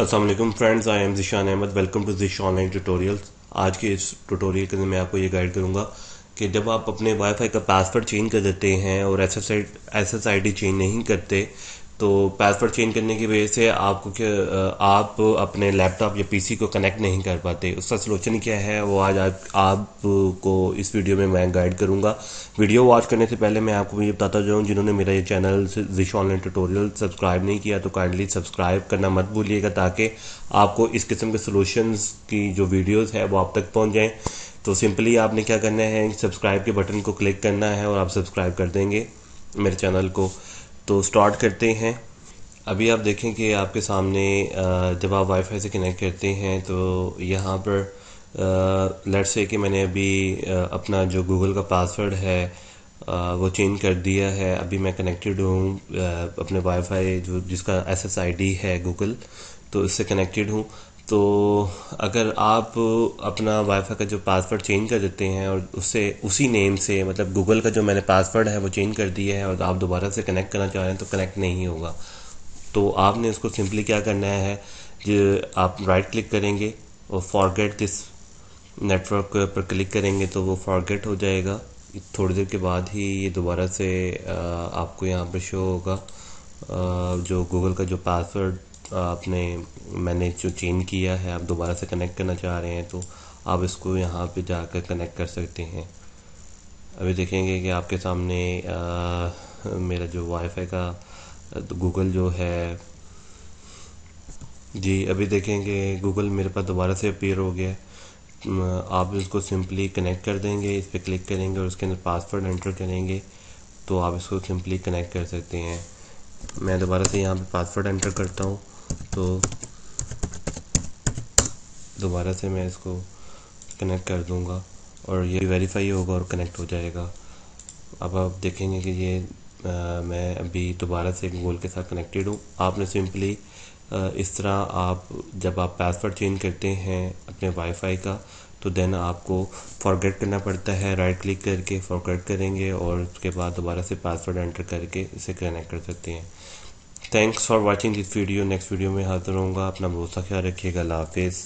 Aslam friends I am Zishan Ahmad welcome to Zish online tutorials आज के इस ट्यूटोरियल के अंदर मैं आपको ये गाइड करूँगा कि जब आप अपने वाईफाई का पासवर्ड चेंज कर देते हैं और S S I D change नहीं करते तो पासवर्ड चेंज करने की वजह से आपको क्या आप अपने लैपटॉप या पीसी को कनेक्ट नहीं कर पाते उसका सलूशन क्या है वो आज आप आपको इस वीडियो में मैं गाइड करूंगा वीडियो वॉच करने से पहले मैं आपको ये बताता जाऊँ जिन्होंने मेरा ये channel Zish online tutorial subscribe नहीं किया तो काइंडली सब्सक्राइब करना मत भूलिएगा ताकि आपको इस किस्म के सोलूशन की जो वीडियोज़ है वो आप तक पहुँच जाएँ तो सिंपली आपने क्या करना है सब्सक्राइब के बटन को क्लिक करना है और आप सब्सक्राइब कर देंगे मेरे चैनल को तो स्टार्ट करते हैं अभी आप देखें कि आपके सामने जब आप वाईफाई से कनेक्ट करते हैं तो यहाँ पर लेट्स से कि मैंने अभी अपना जो गूगल का पासवर्ड है वो चेंज कर दिया है अभी मैं कनेक्टेड हूँ अपने वाईफाई जो जिसका एस एस आई डी है गूगल तो इससे कनेक्टेड हूँ तो अगर आप अपना वाईफाई का जो पासवर्ड चेंज कर देते हैं और उससे उसी नेम से मतलब गूगल का जो मैंने पासवर्ड है वो चेंज कर दिया है और आप दोबारा से कनेक्ट करना चाह रहे हैं तो कनेक्ट नहीं होगा तो आपने उसको सिंपली क्या करना है जो आप राइट क्लिक करेंगे और फॉरगेट दिस नेटवर्क पर क्लिक करेंगे तो वो फॉरगेट हो जाएगा थोड़ी देर के बाद ही ये दोबारा से आपको यहाँ पर शो होगा जो गूगल का जो पासवर्ड आपने मैंने जो चेंज किया है आप दोबारा से कनेक्ट करना चाह रहे हैं तो आप इसको यहाँ पे जाकर कनेक्ट कर सकते हैं अभी देखेंगे कि आपके सामने आ, मेरा जो वाईफाई का तो गूगल जो है जी अभी देखेंगे गूगल मेरे पास दोबारा से अपीयर हो गया आप इसको सिंपली कनेक्ट कर देंगे इस पर क्लिक करेंगे और उसके अंदर पासवर्ड एंटर करेंगे तो आप इसको सिंपली कनेक्ट कर सकते हैं मैं दोबारा से यहाँ पे पासवर्ड एंटर करता हूँ तो दोबारा से मैं इसको कनेक्ट कर दूंगा और ये वेरीफाई होगा और कनेक्ट हो जाएगा अब आप देखेंगे कि ये आ, मैं अभी दोबारा से गूगल के साथ कनेक्टेड हूँ आपने सिंपली इस तरह आप जब आप पासवर्ड चेंज करते हैं अपने वाईफाई का तो देन आपको फॉरगेट करना पड़ता है राइट क्लिक करके फॉरगेट करेंगे और उसके बाद दोबारा से पासवर्ड एंटर करके इसे कनेक्ट कर सकते हैं thanks for watching this video next video में हाजिर होऊंगा अपना बहुत सा ख्याल रखिएगा अल्लाह हाफिज़